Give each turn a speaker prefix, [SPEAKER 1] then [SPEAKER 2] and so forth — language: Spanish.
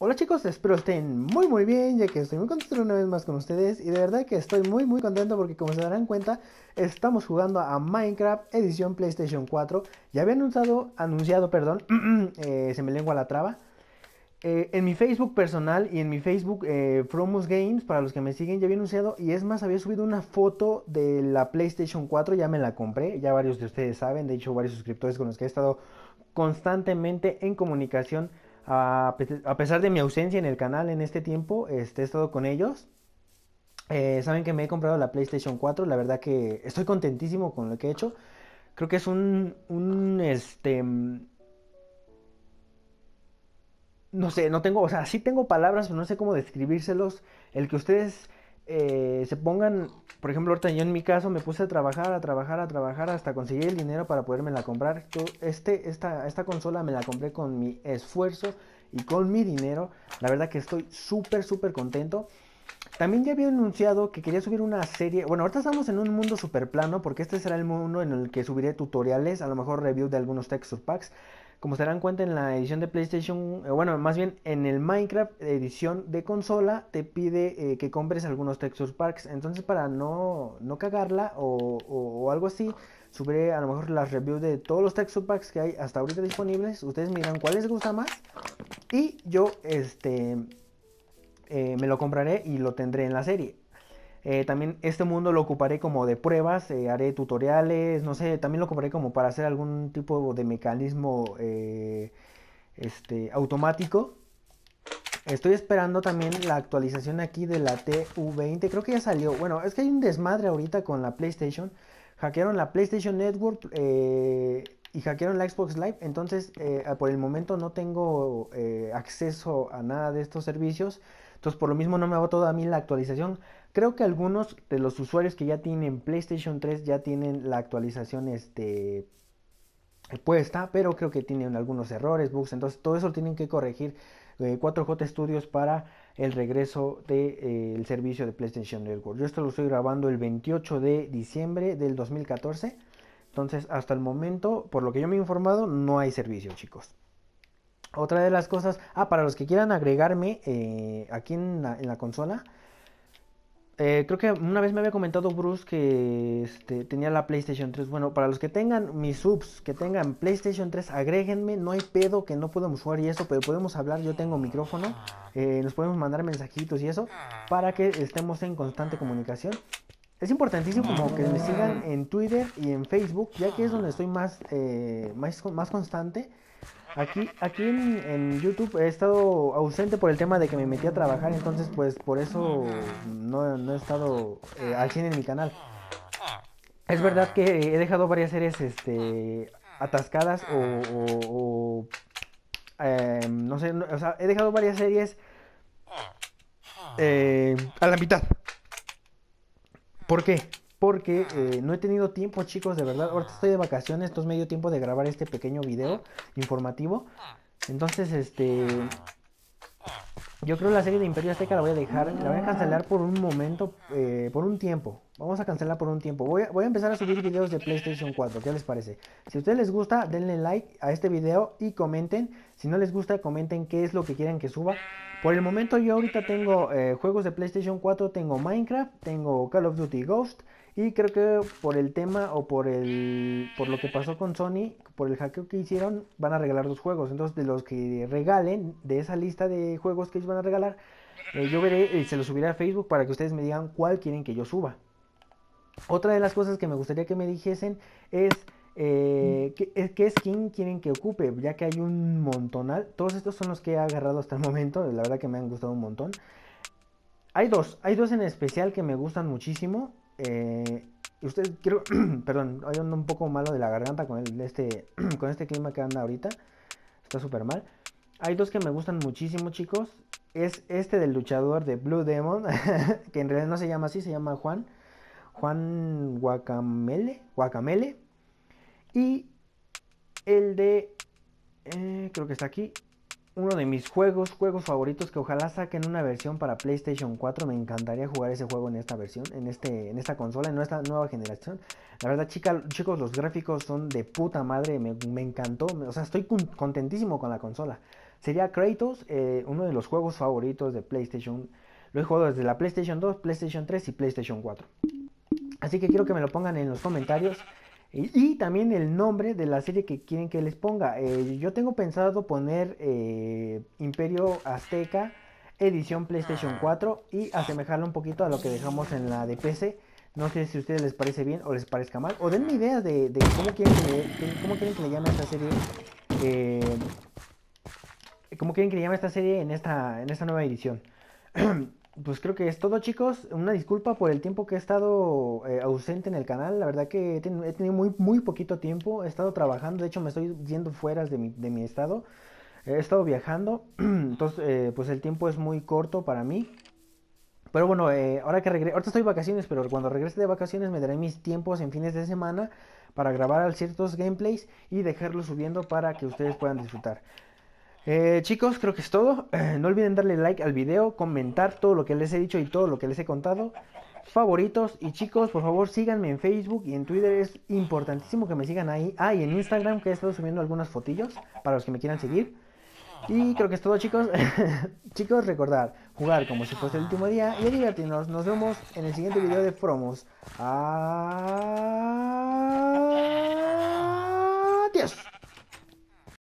[SPEAKER 1] Hola chicos, espero estén muy muy bien ya que estoy muy contento una vez más con ustedes y de verdad que estoy muy muy contento porque como se darán cuenta estamos jugando a Minecraft edición PlayStation 4 ya había anunciado, anunciado perdón, eh, se me lengua la traba eh, en mi Facebook personal y en mi Facebook eh, Fromos Games para los que me siguen ya había anunciado y es más había subido una foto de la PlayStation 4 ya me la compré ya varios de ustedes saben de hecho varios suscriptores con los que he estado constantemente en comunicación a, pesar de mi ausencia en el canal en este tiempo, este, he estado con ellos. Eh, saben que me he comprado la PlayStation 4, la verdad que estoy contentísimo con lo que he hecho. Creo que es un, un este, mm, no sé, no tengo, o sea, sí tengo palabras, pero no sé cómo describírselos. El que ustedes eh, se pongan, por ejemplo, ahorita yo en mi caso me puse a trabajar, a trabajar, a trabajar hasta conseguir el dinero para poderme comprar. Este, esta, esta consola me la compré con mi esfuerzo y con mi dinero. La verdad que estoy súper, súper contento. También ya había anunciado que quería subir una serie. Bueno, ahorita estamos en un mundo super plano porque este será el mundo en el que subiré tutoriales, a lo mejor review de algunos texture packs. Como se darán cuenta en la edición de PlayStation, eh, bueno, más bien en el Minecraft edición de consola te pide eh, que compres algunos texture packs. Entonces para no, no cagarla o, algo así, subiré a lo mejor las reviews de todos los texture packs que hay hasta ahorita disponibles. Ustedes miran cuál les gusta más y yo este eh, me lo compraré y lo tendré en la serie. Eh, también este mundo lo ocuparé como de pruebas, eh, haré tutoriales, no sé, también lo ocuparé como para hacer algún tipo de mecanismo eh, este, automático. Estoy esperando también la actualización aquí de la TU20, creo que ya salió. Bueno, es que hay un desmadre ahorita con la PlayStation. Hackearon la PlayStation Network, eh y hackearon la Xbox Live. Entonces, eh, ah, por el momento no tengo eh, acceso a nada de estos servicios. Entonces, por lo mismo no me hago toda a mí la actualización. Creo que algunos de los usuarios que ya tienen PlayStation 3 ya tienen la actualización este puesta, pero creo que tienen algunos errores, bugs. Entonces, todo eso lo tienen que corregir 4J eh, Studios para el regreso del servicio de PlayStation Network. Yo esto lo estoy grabando el 28 de diciembre del 2014. Entonces, hasta el momento, por lo que yo me he informado, no hay servicio, chicos. Otra de las cosas, ah, para los que quieran agregarme eh, aquí en la, consola, eh, creo que una vez me había comentado Bruce que este, tenía la PlayStation 3. Bueno, para los que tengan mis subs, que tengan PlayStation 3, agréguenme. No hay pedo que no podemos jugar y eso, pero podemos hablar. Yo tengo micrófono. Eh, nos podemos mandar mensajitos y eso para que estemos en constante comunicación. Es importantísimo como que me sigan mm. en Twitter y en Facebook, ya que es donde estoy más, eh, más, constante. Aquí, aquí en, YouTube he estado ausente por el tema de que me metí a trabajar, entonces pues por eso no, he estado eh, al 100 en mi canal. Es verdad que he dejado varias series este, atascadas o, em, no sé, o sea, he dejado varias series eh, a la mitad. ¿Por qué? Porque eh, no he tenido tiempo, chicos, de verdad. Ahorita estoy de vacaciones, entonces medio tiempo de grabar este pequeño video informativo. Entonces, este... Yo creo la serie de Imperio Azteca la voy a dejar, la voy a cancelar por un momento, eh, por un tiempo, Vamos a cancelar por un tiempo. Voy a, empezar a subir videos de PlayStation 4. ¿Qué les parece? Si a ustedes les gusta, denle like a este video y comenten. Si no les gusta, comenten qué es lo que quieren que suba. Por el momento yo ahorita tengo eh, juegos de PlayStation 4. Tengo Minecraft, tengo Call of Duty Ghost. Y creo que por el tema o por el por lo que pasó con Sony, por el hackeo que hicieron, van a regalar dos juegos. Entonces, de los que regalen, de esa lista de juegos que ellos van a regalar, eh, yo veré y se los subiré a Facebook para que ustedes me digan cuál quieren que yo suba. Otra de las cosas que me gustaría que me dijesen es eh, eh, ¿qué, skin quieren que ocupe, ya que hay un montonal. Todos estos son los que he agarrado hasta el momento, la verdad que me han gustado un montón. Hay dos, hay dos en especial que me gustan muchísimo. Eh, ustedes quiero, perdón, Hay un poco malo de la garganta con, este, con este clima que anda ahorita. Está súper mal. Hay dos que me gustan muchísimo, chicos. Es este del luchador de Blue Demon, que en realidad no se llama así, se llama Juan. Juan Guacamele, Guacamele y el de, eh, creo que está aquí, uno de mis juegos, juegos favoritos que ojalá saquen una versión para PlayStation 4. Me encantaría jugar ese juego en esta versión, en, este, en esta consola, en esta nueva generación. La verdad, chica, chicos, los gráficos son de puta madre, me, encantó. O sea, estoy contentísimo con la consola. Sería Kratos, eh, uno de los juegos favoritos de PlayStation. Lo he jugado desde la PlayStation 2, PlayStation 3 y PlayStation 4. Así que quiero que me lo pongan en los comentarios. Y, también el nombre de la serie que quieren que les ponga. Eh, yo tengo pensado poner eh, Imperio Azteca, edición PlayStation 4 ah. y asemejarlo un poquito a lo que dejamos en la de PC. No sé si a ustedes les parece bien o les parezca mal. O denme ideas de, de cómo, quieren que le, llame a esta serie. Eh, cómo quieren que le llame esta serie en esta, en esta nueva edición. pues creo que es todo chicos. Una disculpa por el tiempo que he estado eh, ausente en el canal. La verdad que he tenido muy, muy poquito tiempo. He estado trabajando. De hecho me estoy yendo fuera de mi, estado. He estado viajando. Entonces eh, pues el tiempo es muy corto para mí. Pero bueno, eh, ahora que regreso, ahorita estoy de vacaciones, pero cuando regrese de vacaciones me daré mis tiempos en fines de semana para grabar ciertos gameplays y dejarlos subiendo para que ustedes puedan disfrutar. Eh, chicos, creo que es todo. Eh, no olviden darle like al video, comentar todo lo que les he dicho y todo lo que les he contado. Favoritos. Y chicos, por favor, síganme en Facebook y en Twitter. Es importantísimo que me sigan ahí. Ah, y en Instagram, que he estado subiendo algunas fotillos para los que me quieran seguir. Y creo que es todo, chicos. chicos, recordar, jugar como si fuese el último día y divertirnos. Nos vemos en el siguiente video de Promos. Ah...